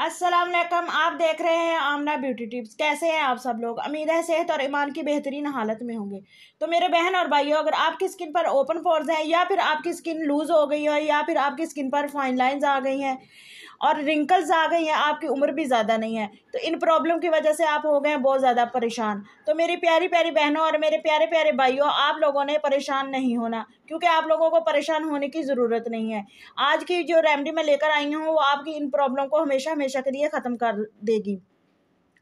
अस्सलाम वालेकुम आप देख रहे हैं आमना ब्यूटी टिप्स कैसे हैं आप सब लोग उम्मीद है सेहत और ईमान की बेहतरीन हालत में होंगे तो मेरे बहन और भाइयों अगर आपकी स्किन पर ओपन पोर्स हैं या फिर आपकी स्किन लूज़ हो गई हो या फिर आपकी स्किन पर फाइन लाइंस आ गई हैं और रिंकल्स आ गई हैं आपकी उम्र भी ज़्यादा नहीं है तो इन प्रॉब्लम की वजह से आप हो गए हैं बहुत ज़्यादा परेशान तो मेरी प्यारी प्यारी बहनों और मेरे प्यारे प्यारे भाइयों आप लोगों ने परेशान नहीं होना क्योंकि आप लोगों को परेशान होने की ज़रूरत नहीं है आज की जो रेमडी मैं लेकर आई हूँ वो आपकी इन प्रॉब्लम को हमेशा हमेशा के लिए ख़त्म कर देगी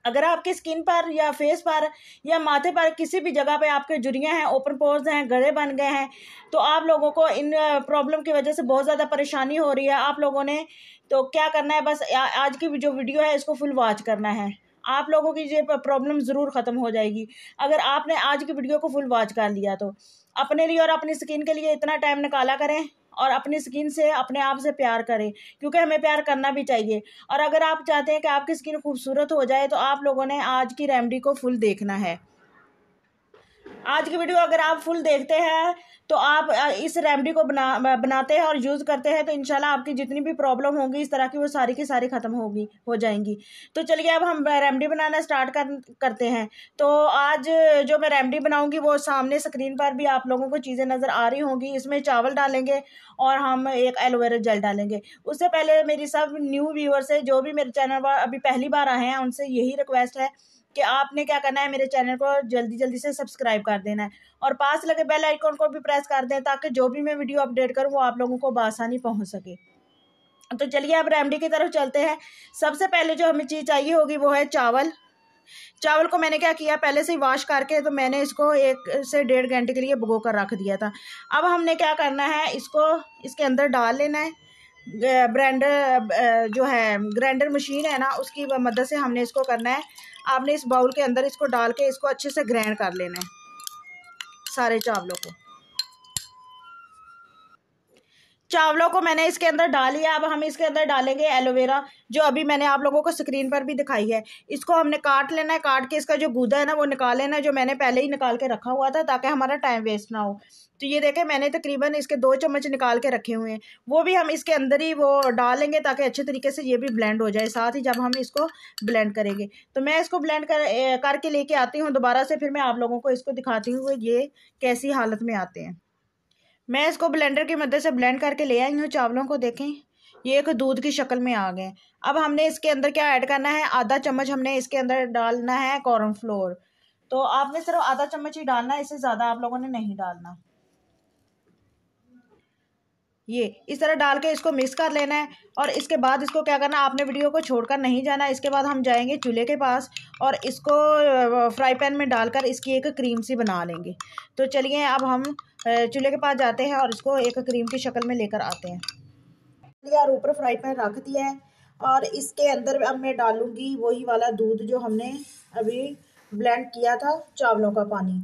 अगर आपके स्किन पर या फेस पर या माथे पर किसी भी जगह पे आपके जुड़ियाँ हैं ओपन पोर्स हैं गड़े बन गए हैं तो आप लोगों को इन प्रॉब्लम की वजह से बहुत ज़्यादा परेशानी हो रही है आप लोगों ने तो क्या करना है बस आज की जो वीडियो है इसको फुल वॉच करना है आप लोगों की ये प्रॉब्लम ज़रूर ख़त्म हो जाएगी अगर आपने आज की वीडियो को फुल वॉच कर लिया तो अपने लिए और अपनी स्किन के लिए इतना टाइम निकाला करें और अपनी स्किन से अपने आप से प्यार करें क्योंकि हमें प्यार करना भी चाहिए और अगर आप चाहते हैं कि आपकी स्किन खूबसूरत हो जाए तो आप लोगों ने आज की रेमडी को फुल देखना है आज की वीडियो अगर आप फुल देखते हैं तो आप इस रेमडी को बना बनाते हैं और यूज़ करते हैं तो इनशाला आपकी जितनी भी प्रॉब्लम होगी इस तरह की वो सारी की सारी ख़त्म होगी हो जाएंगी तो चलिए अब हम रेमडी बनाना स्टार्ट कर करते हैं तो आज जो मैं रेमडी बनाऊँगी वो सामने स्क्रीन पर भी आप लोगों को चीज़ें नज़र आ रही होंगी इसमें चावल डालेंगे और हम एक एलोवेरा जेल डालेंगे उससे पहले मेरी सब न्यू व्यूअर्स है जो भी मेरे चैनल पर अभी पहली बार आए हैं उनसे यही रिक्वेस्ट है कि आपने क्या करना है मेरे चैनल को जल्दी जल्दी से सब्सक्राइब कर देना है और पास लगे बेल आइकॉन को भी प्रेस कर दें ताकि जो भी मैं वीडियो अपडेट करूँ वो आप लोगों को बसानी पहुँच सके तो चलिए अब रेमडी की तरफ चलते हैं सबसे पहले जो हमें चीज़ चाहिए होगी वो है चावल चावल को मैंने क्या किया पहले से ही वॉश करके तो मैंने इसको एक से डेढ़ घंटे के लिए भगो कर रख दिया था अब हमने क्या करना है इसको इसके अंदर डाल लेना है ब्रांडर जो है ग्राइंडर मशीन है ना उसकी मदद से हमने इसको करना है आपने इस बाउल के अंदर इसको डाल के इसको अच्छे से ग्राइंड कर लेना है सारे चावलों को चावलों को मैंने इसके अंदर डाली है अब हम इसके अंदर डालेंगे एलोवेरा जो अभी मैंने आप लोगों को स्क्रीन पर भी दिखाई है इसको हमने काट लेना है काट के इसका जो गूदा है ना वो निकाल लेना है जो मैंने पहले ही निकाल के रखा हुआ था ताकि हमारा टाइम वेस्ट ना हो तो ये देखें मैंने तकरीबन इसके दो चम्मच निकाल के रखे हुए हैं वो भी हम इसके अंदर ही वो डालेंगे ताकि अच्छे तरीके से ये भी ब्लेंड हो जाए साथ ही जब हम इसको ब्लेंड करेंगे तो मैं इसको ब्लेंड कर करके लेके आती हूँ दोबारा से फिर मैं आप लोगों को इसको दिखाती हूँ ये कैसी हालत में आते हैं मैं इसको ब्लेंडर की मदद से ब्लेंड करके ले आई हूँ चावलों को देखें ये एक दूध की शक्ल में आ गए अब हमने इसके अंदर क्या ऐड करना है आधा चम्मच हमने इसके अंदर डालना है कॉर्नफ्लोर तो आपने सिर्फ आधा चम्मच ही डालना है इससे ज़्यादा आप लोगों ने नहीं डालना ये इस तरह डाल के इसको मिक्स कर लेना है और इसके बाद इसको क्या करना आपने वीडियो को छोड़कर नहीं जाना इसके बाद हम जाएंगे चूल्हे के पास और इसको फ्राई पैन में डालकर इसकी एक क्रीम सी बना लेंगे तो चलिए अब हम चूल्हे के पास जाते हैं और इसको एक क्रीम की शक्ल में लेकर आते हैं यार ऊपर फ्राई पैन रख दिया है और इसके अंदर अब मैं डालूँगी वही वाला दूध जो हमने अभी ब्लेंड किया था चावलों का पानी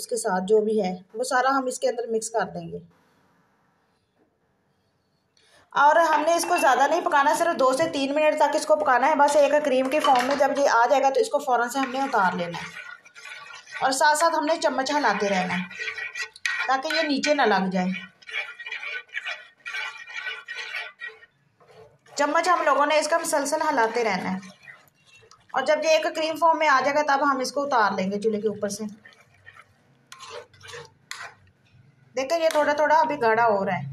उसके साथ जो भी है वो सारा हम इसके अंदर मिक्स कर देंगे और हमने इसको ज़्यादा नहीं पकाना सिर्फ दो से तीन मिनट तक इसको पकाना है बस एक क्रीम के फॉर्म में जब ये आ जाएगा तो इसको फ़ौरन से हमने उतार लेना है और साथ साथ हमने चम्मच हिलाते रहना है ताकि ये नीचे ना लग जाए चम्मच हम लोगों ने इसका मुसलसल हिलाते रहना है और जब ये एक क्रीम फॉर्म में आ जाएगा तब हम इसको उतार लेंगे चूल्हे के ऊपर से देखें ये थोड़ा थोड़ा अभी गाढ़ा हो रहा है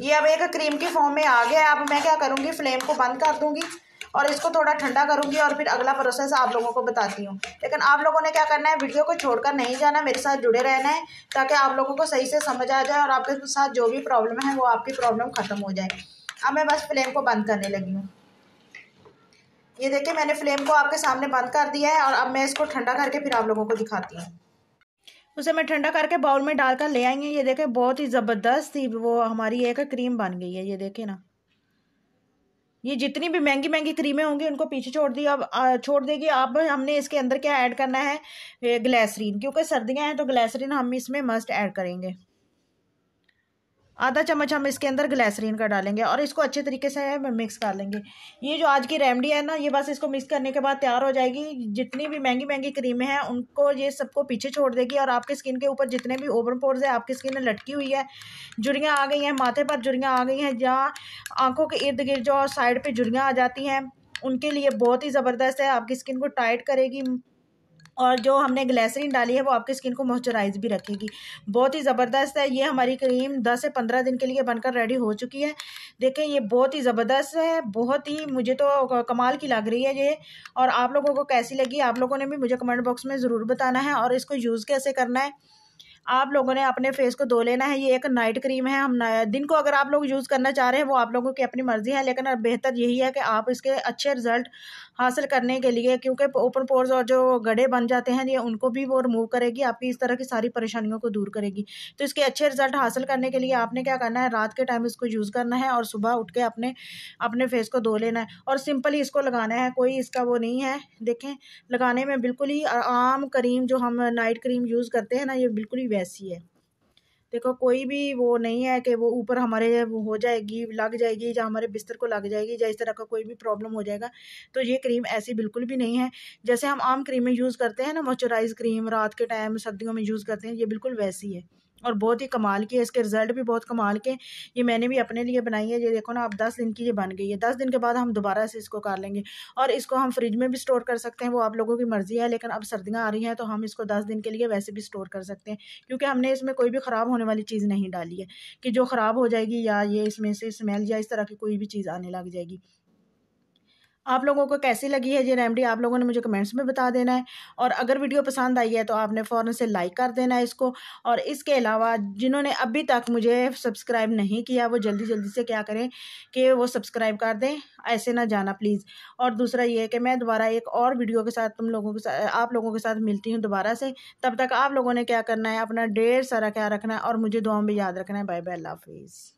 ये अब एक क्रीम के फॉर्म में आ गया है अब मैं क्या करूँगी फ्लेम को बंद कर दूँगी और इसको थोड़ा ठंडा करूँगी और फिर अगला प्रोसेस आप लोगों को बताती हूँ लेकिन आप लोगों ने क्या करना है वीडियो को छोड़कर नहीं जाना मेरे साथ जुड़े रहना है ताकि आप लोगों को सही से समझ आ जाए और आपके साथ जो भी प्रॉब्लम है वो आपकी प्रॉब्लम ख़त्म हो जाए अब मैं बस फ्लेम को बंद करने लगी हूँ ये देखिए मैंने फ्लेम को आपके सामने बंद कर दिया है और अब मैं इसको ठंडा करके फिर आप लोगों को दिखाती हूँ उसे मैं ठंडा करके बाउल में डालकर ले हूँ ये देखें बहुत ही ज़बरदस्त थी वो हमारी एक क्रीम बन गई है ये देखें ना ये जितनी भी महंगी महंगी क्रीमें होंगी उनको पीछे छोड़ दी अब छोड़ देगी अब हमने इसके अंदर क्या ऐड करना है ग्लैसरीन क्योंकि सर्दियां हैं तो ग्लैसरीन हम इसमें मस्ट ऐड करेंगे आधा चम्मच हम इसके अंदर ग्लैसरीन का डालेंगे और इसको अच्छे तरीके से मिक्स कर लेंगे ये जो आज की रेमडी है ना ये बस इसको मिक्स करने के बाद तैयार हो जाएगी जितनी भी महंगी महंगी क्रीमें हैं उनको ये सबको पीछे छोड़ देगी और आपके स्किन के ऊपर जितने भी ओवर पोर्स है आपकी स्किन लटकी हुई है जुड़ियाँ आ गई हैं माथे पर जुड़ियाँ आ गई हैं या आँखों के इर्द गिर्द जो साइड पर जुड़ियाँ आ जाती हैं उनके लिए बहुत ही ज़बरदस्त है आपकी स्किन को टाइट करेगी और जो हमने ग्लेसरीन डाली है वो आपकी स्किन को मॉइस्चराइज भी रखेगी बहुत ही ज़बरदस्त है ये हमारी क्रीम दस से पंद्रह दिन के लिए बनकर रेडी हो चुकी है देखें ये बहुत ही ज़बरदस्त है बहुत ही मुझे तो कमाल की लग रही है ये और आप लोगों को कैसी लगी आप लोगों ने भी मुझे कमेंट बॉक्स में ज़रूर बताना है और इसको यूज़ कैसे करना है आप लोगों ने अपने फेस को धो लेना है ये एक नाइट क्रीम है हम दिन को अगर आप लोग यूज़ करना चाह रहे हैं वो आप लोगों की अपनी मर्ज़ी है लेकिन बेहतर यही है कि आप इसके अच्छे रिजल्ट हासिल करने के लिए क्योंकि ओपन पोर्स और जो गड्ढे बन जाते हैं ये उनको भी वो रिमूव करेगी आपकी इस तरह की सारी परेशानियों को दूर करेगी तो इसके अच्छे रिजल्ट हासिल करने के लिए आपने क्या करना है रात के टाइम इसको यूज़ करना है और सुबह उठ के अपने अपने फेस को धो लेना है और सिंपल ही इसको लगाना है कोई इसका वो नहीं है देखें लगाने में बिल्कुल ही आम करीम जो हम नाइट क्रीम यूज़ करते हैं ना ये बिल्कुल ही वैसी है देखो कोई भी वो नहीं है कि वो ऊपर हमारे हो जाएगी लग जाएगी या हमारे बिस्तर को लग जाएगी या इस तरह का कोई भी प्रॉब्लम हो जाएगा तो ये क्रीम ऐसी बिल्कुल भी नहीं है जैसे हम आम क्रीमें यूज़ करते हैं ना मॉइस्चराइज क्रीम रात के टाइम सर्दियों में यूज़ करते हैं ये बिल्कुल वैसी है और बहुत ही कमाल की है इसके रिज़ल्ट भी बहुत कमाल के ये मैंने भी अपने लिए बनाई है ये देखो ना आप दस दिन की ये बन गई है दस दिन के बाद हम दोबारा से इसको कर लेंगे और इसको हम फ्रिज में भी स्टोर कर सकते हैं वो आप लोगों की मर्ज़ी है लेकिन अब सर्दियाँ आ रही हैं तो हम इसको दस दिन के लिए वैसे भी स्टोर कर सकते हैं क्योंकि हमने इसमें कोई भी ख़राब होने वाली चीज़ नहीं डाली है कि जो ख़राब हो जाएगी या ये इसमें से स्मेल या इस तरह की कोई भी चीज़ आने लग जाएगी आप लोगों को कैसी लगी है ये रेमडी आप लोगों ने मुझे कमेंट्स में बता देना है और अगर वीडियो पसंद आई है तो आपने फ़ौरन से लाइक कर देना है इसको और इसके अलावा जिन्होंने अभी तक मुझे सब्सक्राइब नहीं किया वो जल्दी जल्दी से क्या करें कि वो सब्सक्राइब कर दें ऐसे ना जाना प्लीज़ और दूसरा ये है कि मैं दोबारा एक और वीडियो के साथ तुम लोगों के साथ आप लोगों के साथ मिलती हूँ दोबारा से तब तक आप लोगों ने क्या करना है अपना ढेर सारा ख्याल रखना है और मुझे दुआ में याद रखना है बाय बाय अल्लाह हाफिज़